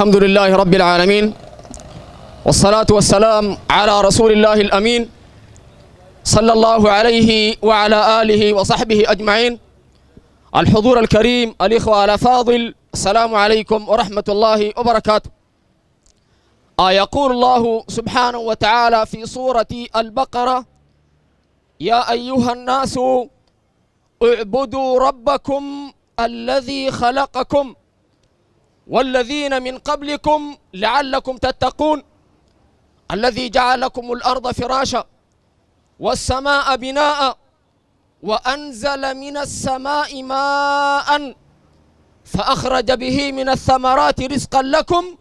الحمد لله رب العالمين والصلاة والسلام على رسول الله الأمين صلى الله عليه وعلى آله وصحبه أجمعين الحضور الكريم الإخوة فاضل السلام عليكم ورحمة الله وبركاته آه، يقول الله سبحانه وتعالى في سورة البقرة يا أيها الناس اعبدوا ربكم الذي خلقكم والذين من قبلكم لعلكم تتقون الذي جعل لكم الأرض فراشا والسماء بناء وأنزل من السماء ماء فأخرج به من الثمرات رزقا لكم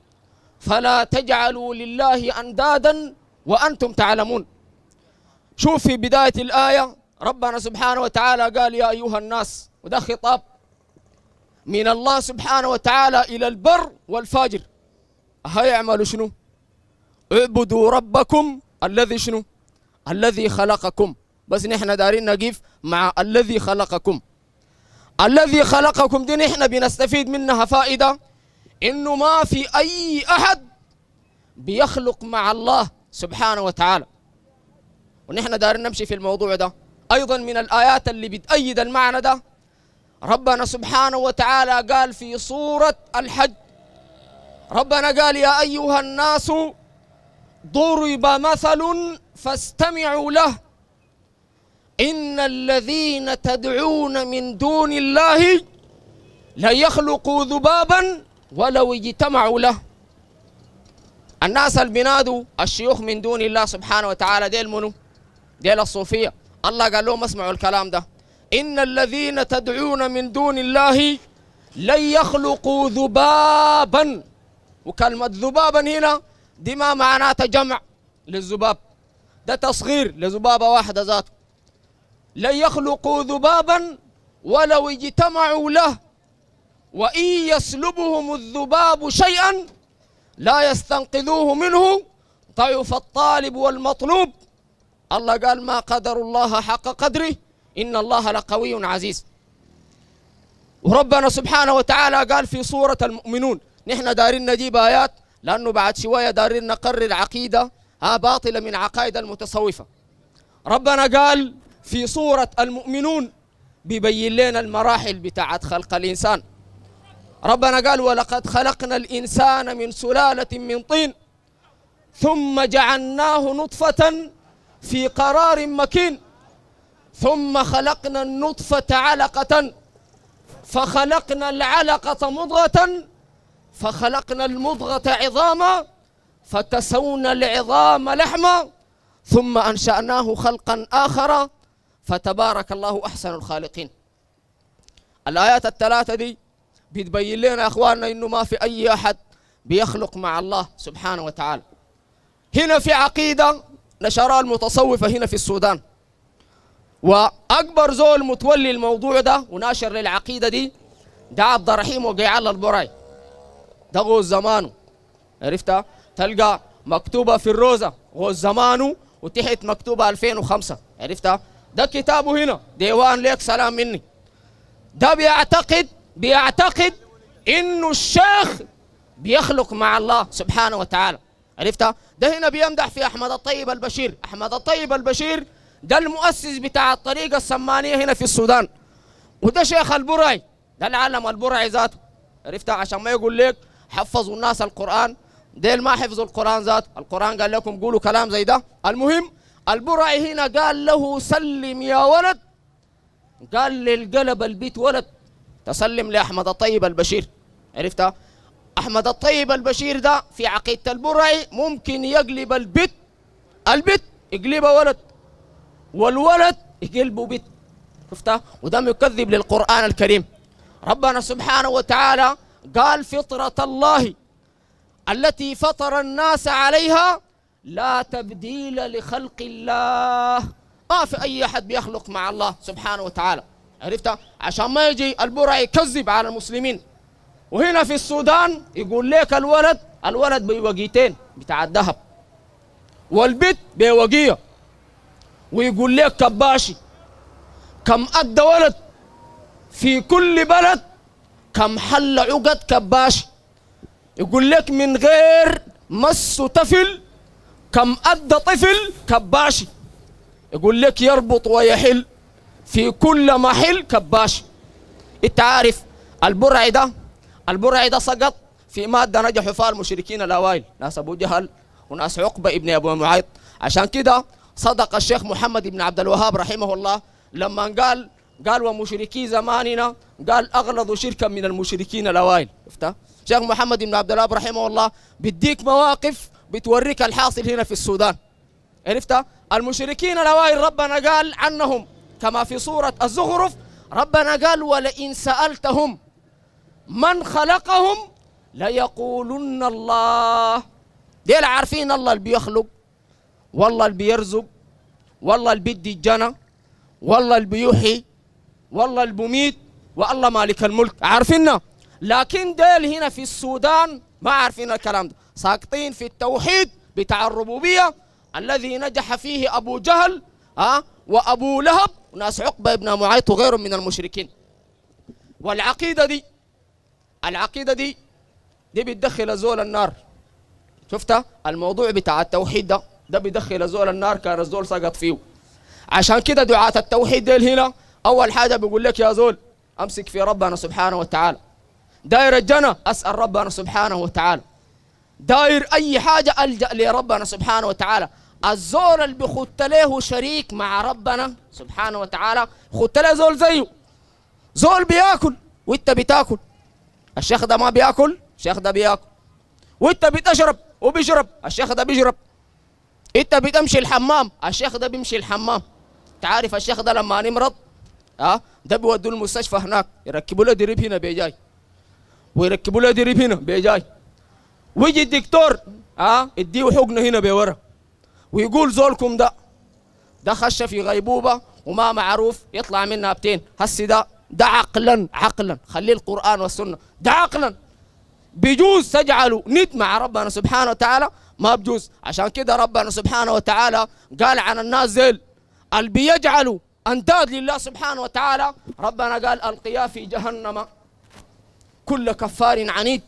فلا تجعلوا لله أندادا وأنتم تعلمون شوف في بداية الآية ربنا سبحانه وتعالى قال يا أيها الناس وده خطاب من الله سبحانه وتعالى إلى البر والفاجر هيعملوا شنو اعبدوا ربكم الذي شنو الذي خلقكم بس نحن دارين نقيف مع الذي خلقكم الذي خلقكم دي نحن بنستفيد منها فائدة إنه ما في أي أحد بيخلق مع الله سبحانه وتعالى ونحن دارين نمشي في الموضوع ده أيضا من الآيات اللي بتأيد المعنى ده ربنا سبحانه وتعالى قال في سورة الحج ربنا قال يا أيها الناس ضرب مثل فاستمعوا له إن الذين تدعون من دون الله ليخلقوا ذبابا ولو اجتمعوا له الناس اللي الشيوخ من دون الله سبحانه وتعالى ديل منو؟ ديل الصوفية الله قال لهم اسمعوا الكلام ده إن الذين تدعون من دون الله لن يخلقوا ذبابا وكلمة ذبابا هنا دي ما معناتها جمع للذباب ده تصغير لذبابة واحدة ذاته لن يخلقوا ذبابا ولو اجتمعوا له وإن يسلبهم الذباب شيئا لا يستنقذوه منه ضعف الطالب والمطلوب الله قال ما قدر الله حق قدره إن الله لقوي عزيز وربنا سبحانه وتعالى قال في سورة المؤمنون نحن دارين نجيب آيات لأنه بعد شوية دارين نقرر عقيدة ها باطلة من عقائد المتصوفة ربنا قال في سورة المؤمنون بيبين لنا المراحل بتاعت خلق الإنسان ربنا قال ولقد خلقنا الإنسان من سلالة من طين ثم جعلناه نطفة في قرار مكين ثم خلقنا النطفة علقة فخلقنا العلقة مضغة فخلقنا المضغة عظاما فتسونا العظام لحما ثم أنشأناه خلقا آخر فتبارك الله أحسن الخالقين الآيات الثلاثة دي بتبين لنا أخواننا إنه ما في أي أحد بيخلق مع الله سبحانه وتعالى هنا في عقيدة نشرها المتصوفة هنا في السودان واكبر زول متولي الموضوع ده وناشر للعقيده دي ده عبد الرحيم وقيعال البراي ده غوز زمانه عرفتها تلقى مكتوبه في الروزه غوز زمانه وتحت مكتوبه 2005 عرفتها ده كتابه هنا ديوان ليك سلام مني ده بيعتقد بيعتقد انه الشيخ بيخلق مع الله سبحانه وتعالى عرفتها ده هنا بيمدح في احمد الطيب البشير احمد الطيب البشير ده المؤسس بتاع الطريقة السمانية هنا في السودان وده شيخ البرعي ده العالم البرعي ذاته عرفتها عشان ما يقول لك حفظوا الناس القرآن ديل ما حفظوا القرآن ذات القرآن قال لكم قولوا كلام زي ده المهم البرعي هنا قال له سلم يا ولد قال للقلب البيت ولد تسلم لأحمد الطيب البشير عرفتها أحمد الطيب البشير ده في عقيدة البرعي ممكن يقلب البت البت يقلبها ولد والولد يقلبوا بيت شفتها وده يكذب للقرآن الكريم ربنا سبحانه وتعالى قال فطرة الله التي فطر الناس عليها لا تبديل لخلق الله ما في أي أحد بيخلق مع الله سبحانه وتعالى عرفتها عشان ما يجي البرع يكذب على المسلمين وهنا في السودان يقول لك الولد الولد بوقيتين بتاع الذهب والبت بوقيه ويقول لك كباشي كم أدى ولد في كل بلد كم حل عقد كباشي يقول لك من غير مس تفل كم أدى طفل كباشي يقول لك يربط ويحل في كل محل كباشي انت عارف البرع ده البرع ده سقط في مادة نجحوا فيها المشركين الأوائل ناس أبو جهل وناس عقبة ابن أبو معيط عشان كده صدق الشيخ محمد بن عبد الوهاب رحمه الله لما قال قال ومشركي زماننا قال اغلظ شركا من المشركين الاوائل شفتها شيخ محمد بن عبد الوهاب رحمه الله بديك مواقف بتوريك الحاصل هنا في السودان عرفتها المشركين الاوائل ربنا قال عنهم كما في سوره الزخرف ربنا قال ولئن سالتهم من خلقهم ليقولن الله ديل عارفين الله اللي بيخلق والله اللي بيرزق والله اللي بيدي الجنة والله اللي بيوحي والله اللي بميت والله مالك الملك عارفيننا لكن ديل هنا في السودان ما عارفين الكلام ده ساقطين في التوحيد بتاع الربوبية الذي نجح فيه أبو جهل أه؟ وأبو لهب وناس عقبة بن معيط وغيره من المشركين والعقيدة دي العقيدة دي دي بتدخل زول النار شفتها الموضوع بتاع التوحيد ده ده بيدخل الزول النار كان الزول سقط فيه عشان كده دعاة التوحيد ديل هنا أول حاجة بيقول لك يا زول أمسك في ربنا سبحانه وتعالى داير الجنة أسأل ربنا سبحانه وتعالى داير أي حاجة ألجأ لربنا سبحانه وتعالى الزول اللي بخدت له شريك مع ربنا سبحانه وتعالى خدت له زول زيه زول بياكل وانت بتاكل الشيخ ده ما بياكل الشيخ ده بياكل وانت بتشرب وبيشرب الشيخ ده بيشرب انت بتمشي الحمام الشيخ ده بيمشي الحمام انت عارف الشيخ ده لما نمرض اه ده بيودوه المستشفى هناك يركبوا له دريب هنا بيجاي ويركبوا له دريب هنا بيجاي ويجي الدكتور اه اديه حقنه هنا بورا ويقول زولكم ده ده خش في غيبوبه وما معروف يطلع منها بتين هسي ده ده عقلا عقلا خلي القران والسنه ده عقلا بجوز تجعله ند مع ربنا سبحانه وتعالى ما بجوز عشان كده ربنا سبحانه وتعالى قال عن الناس ديل اللي بيجعلوا انداد لله سبحانه وتعالى ربنا قال القيا في جهنم كل كفار عنيد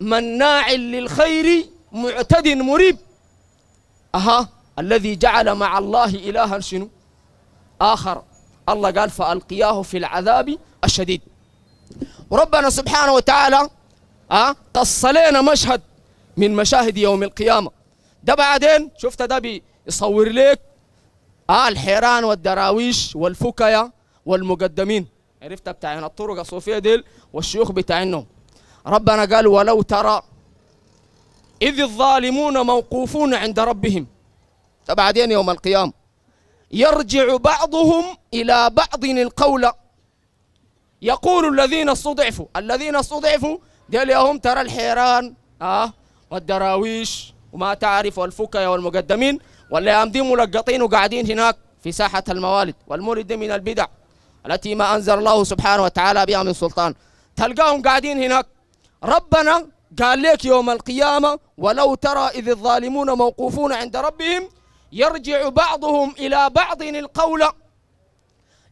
مناع للخير معتد مريب اها الذي جعل مع الله الها شنو اخر الله قال فالقياه في العذاب الشديد وربنا سبحانه وتعالى أه؟ قص لنا مشهد من مشاهد يوم القيامة ده بعدين شفت ده بيصور لك آه الحيران والدراويش والفكايا والمقدمين عرفت بتاعين الطرق الصوفية ديل والشيوخ بتاعينهم ربنا قال ولو ترى إذ الظالمون موقوفون عند ربهم ده بعدين يوم القيامة يرجع بعضهم إلى بعض القول يقول الذين استضعفوا الذين استضعفوا ديل هم ترى الحيران اه والدراويش وما تعرف والفكايا والمقدمين ولا يامدين ملقطين وقاعدين هناك في ساحة الموالد والمولد من البدع التي ما أنزل الله سبحانه وتعالى بها من سلطان تلقاهم قاعدين هناك ربنا قال لك يوم القيامة ولو ترى إذ الظالمون موقوفون عند ربهم يرجع بعضهم إلى بعض القول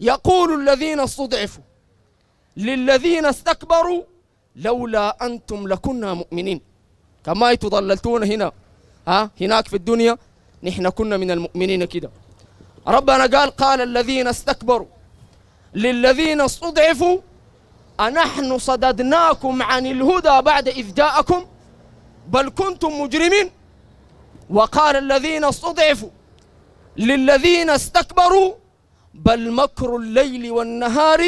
يقول الذين استضعفوا للذين استكبروا لولا أنتم لكنا مؤمنين كما تضللتونا هنا ها هناك في الدنيا نحن كنا من المؤمنين كده ربنا قال قال الذين استكبروا للذين استضعفوا أنحن صددناكم عن الهدى بعد إذ جاءكم بل كنتم مجرمين وقال الذين استضعفوا للذين استكبروا بل مكر الليل والنهار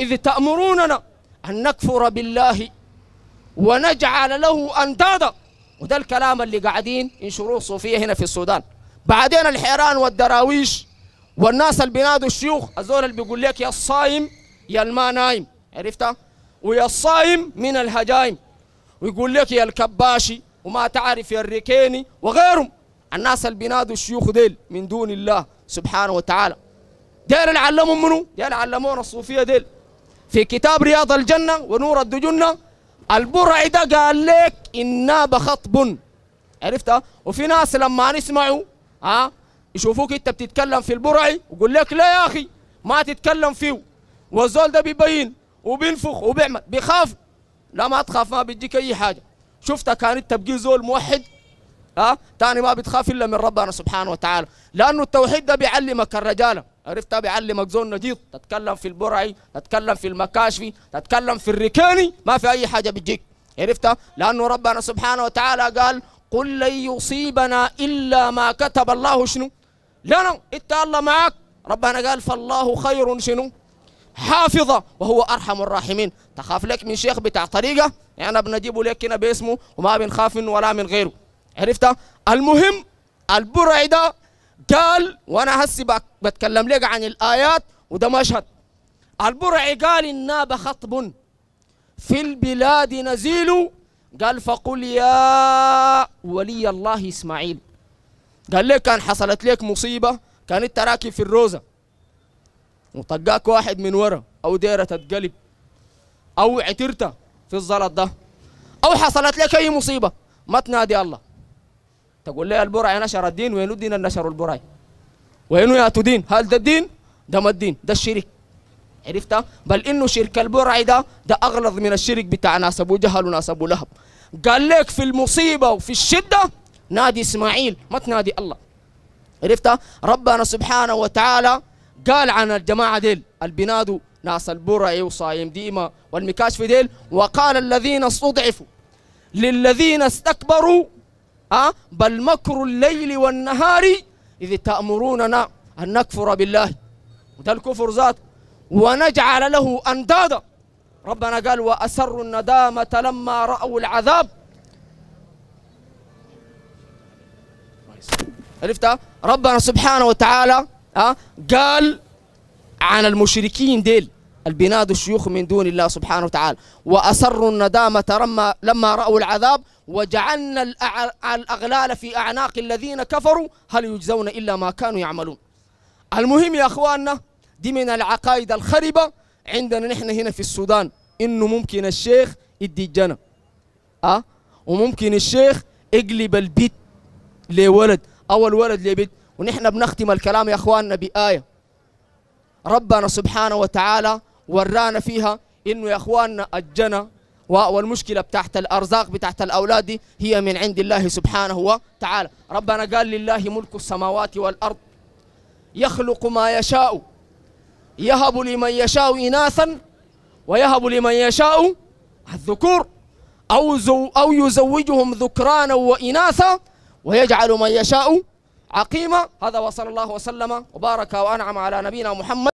إذ تأمروننا أن نكفر بالله ونجعل له أندادا وده الكلام اللي قاعدين ينشروه الصوفية هنا في السودان بعدين الحيران والدراويش والناس اللي بينادوا الشيوخ الزول اللي بيقول لك يا الصايم يا الما نايم عرفتها ويا الصايم من الهجايم ويقول لك يا الكباشي وما تعرف يا الركيني وغيرهم الناس اللي بينادوا الشيوخ ديل من دون الله سبحانه وتعالى ديل علمهم منو؟ ديل علمونا الصوفية ديل في كتاب رياض الجنة ونور الدجنة البرعي ده قال لك إنا بخطب عرفتها وفي ناس لما نسمعوا ها آه يشوفوك انت بتتكلم في البرعي ويقول لك لا يا اخي ما تتكلم فيه والزول ده بيبين وبينفخ وبيعمل بيخاف لا ما تخاف ما بيديك اي حاجه شفتك كان انت زول موحد ها تاني ما بتخاف الا من ربنا سبحانه وتعالى لانه التوحيد ده بيعلمك الرجاله عرفتها بيعلمك زون نجيط تتكلم في البرعي تتكلم في المكاشفي تتكلم في الركاني ما في اي حاجه بتجيك عرفتها لانه ربنا سبحانه وتعالى قال قل لن يصيبنا الا ما كتب الله شنو لنا انت الله معك ربنا قال فالله خير شنو حافظه وهو ارحم الراحمين تخاف لك من شيخ بتاع طريقه يعني بنجيبه لك هنا باسمه وما بنخاف منه ولا من غيره عرفتها المهم البرعي ده قال وانا هسي بتكلم لك عن الايات وده مشهد البرعي قال انا خطب في البلاد نزيل قال فقل يا ولي الله اسماعيل قال لك كان حصلت لك مصيبه كانت تراكي في الروزه وطقاك واحد من ورا او ديره تتقلب او عترت في الزلط ده او حصلت لك اي مصيبه ما تنادي الله تقول لي البرعي نشر الدين وين الدين نشر البرعي وين ياتوا دين هل ده الدين ده ما الدين ده الشرك عرفتها بل انه شرك البرعي ده ده اغلظ من الشرك بتاع ناس ابو جهل وناس ابو لهب قال لك في المصيبه وفي الشده نادي اسماعيل ما تنادي الله عرفتها ربنا سبحانه وتعالى قال عن الجماعه ديل البنادو ناس البرعي وصايم ديما والمكاشف ديل وقال الذين استضعفوا للذين استكبروا أه؟ بل مكر الليل والنهار إذ تأمروننا أن نكفر بالله وده الكفر ذات ونجعل له أندادا ربنا قال وأسروا الندامة لما رأوا العذاب عرفت ربنا سبحانه وتعالى أه؟ قال عن المشركين ديل البناد الشيوخ من دون الله سبحانه وتعالى وأسروا الندامة لما رأوا العذاب وجعلنا الأغلال في أعناق الذين كفروا هل يجزون إلا ما كانوا يعملون المهم يا أخواننا دي من العقائد الخربة عندنا نحن هنا في السودان إنه ممكن الشيخ يدي الجنة أه؟ وممكن الشيخ يقلب البيت لولد أو الولد لبيت ونحن بنختم الكلام يا أخواننا بآية ربنا سبحانه وتعالى ورانا فيها إنه يا أخواننا الجنة والمشكلة بتاعت الأرزاق بتاعت الأولاد دي هي من عند الله سبحانه وتعالى ربنا قال لله ملك السماوات والأرض يخلق ما يشاء يهب لمن يشاء إناثا ويهب لمن يشاء الذكور أو, زو أو يزوجهم ذكرانا وإناثا ويجعل من يشاء عقيما هذا وصلى الله وسلم وبارك وأنعم على نبينا محمد